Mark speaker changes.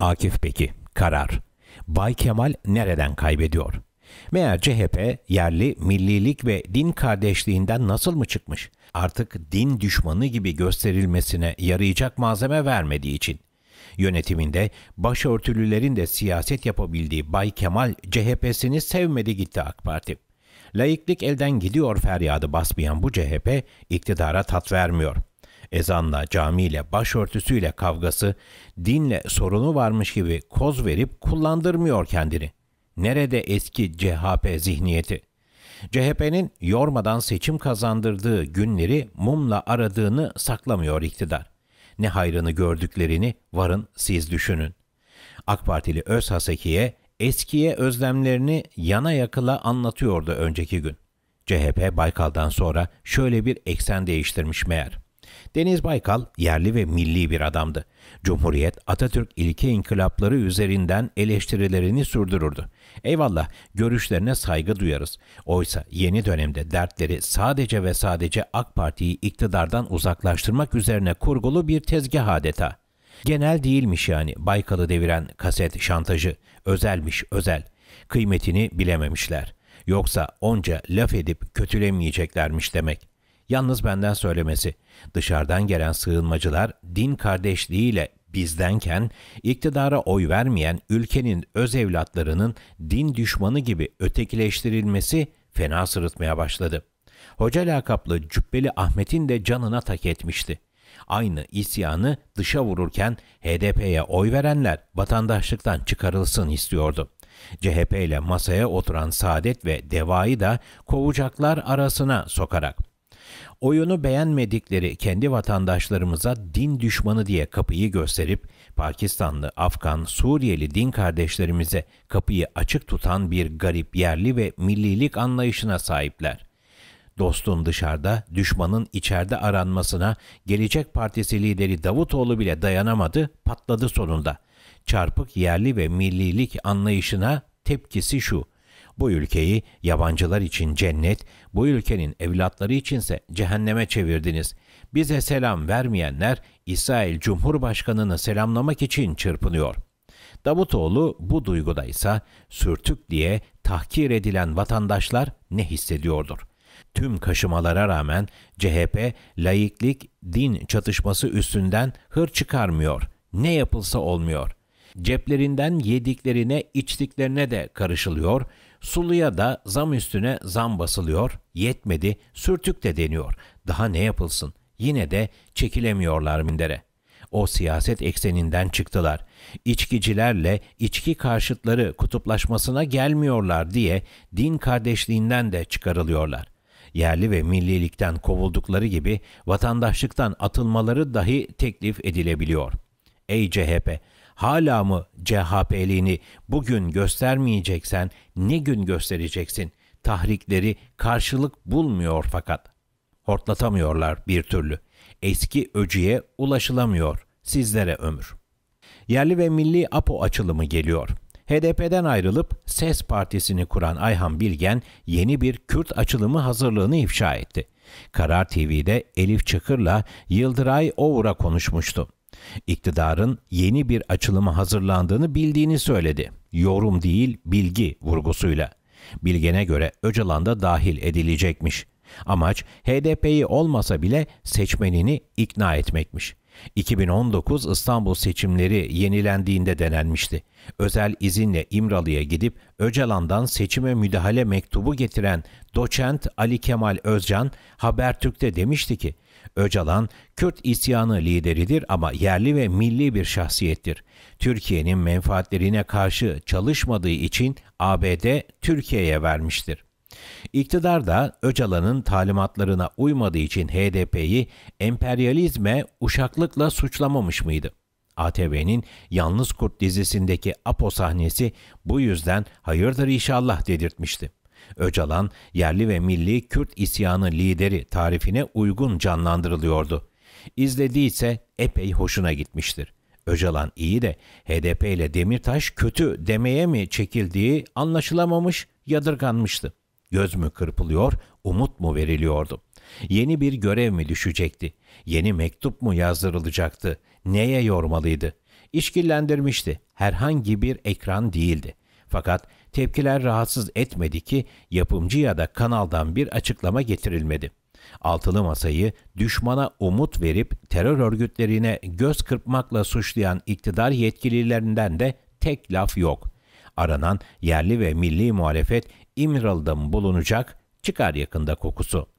Speaker 1: Akif Peki, karar. Bay Kemal nereden kaybediyor? Meğer CHP yerli millilik ve din kardeşliğinden nasıl mı çıkmış? Artık din düşmanı gibi gösterilmesine yarayacak malzeme vermediği için. Yönetiminde başörtülülerin de siyaset yapabildiği Bay Kemal CHP'sini sevmedi gitti AK Parti. Laiklik elden gidiyor feryadı basmayan bu CHP iktidara tat vermiyor ezanla, camiyle, başörtüsüyle kavgası, dinle sorunu varmış gibi koz verip kullandırmıyor kendini. Nerede eski CHP zihniyeti? CHP'nin yormadan seçim kazandırdığı günleri mumla aradığını saklamıyor iktidar. Ne hayrını gördüklerini varın siz düşünün. AK Partili Öz eskiye özlemlerini yana yakıla anlatıyordu önceki gün. CHP Baykal'dan sonra şöyle bir eksen değiştirmiş meğer. Deniz Baykal yerli ve milli bir adamdı. Cumhuriyet, Atatürk ilke inkılapları üzerinden eleştirilerini sürdürürdü. Eyvallah, görüşlerine saygı duyarız. Oysa yeni dönemde dertleri sadece ve sadece AK Parti'yi iktidardan uzaklaştırmak üzerine kurgulu bir tezgah adeta. Genel değilmiş yani Baykal'ı deviren kaset şantajı. Özelmiş özel. Kıymetini bilememişler. Yoksa onca laf edip kötülemeyeceklermiş demek. Yalnız benden söylemesi. Dışarıdan gelen sığınmacılar din kardeşliğiyle bizdenken iktidara oy vermeyen ülkenin öz evlatlarının din düşmanı gibi ötekileştirilmesi fena sırıtmaya başladı. Hoca lakaplı Cübbeli Ahmet'in de canına tak etmişti. Aynı isyanı dışa vururken HDP'ye oy verenler vatandaşlıktan çıkarılsın istiyordu. CHP ile masaya oturan Saadet ve Deva'yı da kovacaklar arasına sokarak oyunu beğenmedikleri kendi vatandaşlarımıza din düşmanı diye kapıyı gösterip Pakistanlı, Afgan, Suriyeli din kardeşlerimize kapıyı açık tutan bir garip yerli ve millilik anlayışına sahipler. Dostun dışarıda, düşmanın içeride aranmasına Gelecek Partisi lideri Davutoğlu bile dayanamadı, patladı sonunda. Çarpık yerli ve millilik anlayışına tepkisi şu bu ülkeyi yabancılar için cennet, bu ülkenin evlatları içinse cehenneme çevirdiniz. Bize selam vermeyenler İsrail Cumhurbaşkanı'nı selamlamak için çırpınıyor. Davutoğlu bu duygudaysa, sürtük diye tahkir edilen vatandaşlar ne hissediyordur? Tüm kaşımalara rağmen CHP laiklik din çatışması üstünden hır çıkarmıyor. Ne yapılsa olmuyor ceplerinden yediklerine içtiklerine de karışılıyor, Suluya da zam üstüne zam basılıyor, yetmedi, sürtük de deniyor. Daha ne yapılsın? Yine de çekilemiyorlar mindere. O siyaset ekseninden çıktılar. İçkicilerle içki karşıtları kutuplaşmasına gelmiyorlar diye din kardeşliğinden de çıkarılıyorlar yerli ve millilikten kovuldukları gibi vatandaşlıktan atılmaları dahi teklif edilebiliyor. Ey CHP, hala mı CHP'liğini bugün göstermeyeceksen ne gün göstereceksin? Tahrikleri karşılık bulmuyor fakat. Hortlatamıyorlar bir türlü. Eski öcüye ulaşılamıyor. Sizlere ömür. Yerli ve milli APO açılımı geliyor. HDP'den ayrılıp SES e Partisi'ni kuran Ayhan Bilgen yeni bir Kürt açılımı hazırlığını ifşa etti. Karar TV'de Elif Çıkır'la Yıldıray Oğur'a konuşmuştu. İktidarın yeni bir açılıma hazırlandığını bildiğini söyledi. Yorum değil, bilgi vurgusuyla. Bilgene göre Öcalan da dahil edilecekmiş. Amaç HDP'yi olmasa bile seçmenini ikna etmekmiş. 2019 İstanbul seçimleri yenilendiğinde denenmişti. Özel izinle İmralı'ya gidip Öcalan'dan seçime müdahale mektubu getiren doçent Ali Kemal Özcan Habertürk'te demişti ki, Öcalan, Kürt isyanı lideridir ama yerli ve milli bir şahsiyettir. Türkiye'nin menfaatlerine karşı çalışmadığı için ABD Türkiye'ye vermiştir. İktidar da Öcalan'ın talimatlarına uymadığı için HDP'yi emperyalizme uşaklıkla suçlamamış mıydı? ATV'nin Yalnız Kurt dizisindeki Apo sahnesi bu yüzden hayırdır inşallah dedirtmişti. Öcalan, yerli ve milli Kürt isyanı lideri tarifine uygun canlandırılıyordu. İzlediyse epey hoşuna gitmiştir. Öcalan iyi de HDP ile Demirtaş kötü demeye mi çekildiği anlaşılamamış, yadırganmıştı. Göz mü kırpılıyor, umut mu veriliyordu? Yeni bir görev mi düşecekti? Yeni mektup mu yazdırılacaktı? Neye yormalıydı? İşkillendirmişti. Herhangi bir ekran değildi. Fakat tepkiler rahatsız etmedi ki yapımcı ya da kanaldan bir açıklama getirilmedi. Altılı masayı düşmana umut verip terör örgütlerine göz kırpmakla suçlayan iktidar yetkililerinden de tek laf yok aranan yerli ve milli muhalefet İmralı'da bulunacak çıkar yakında kokusu.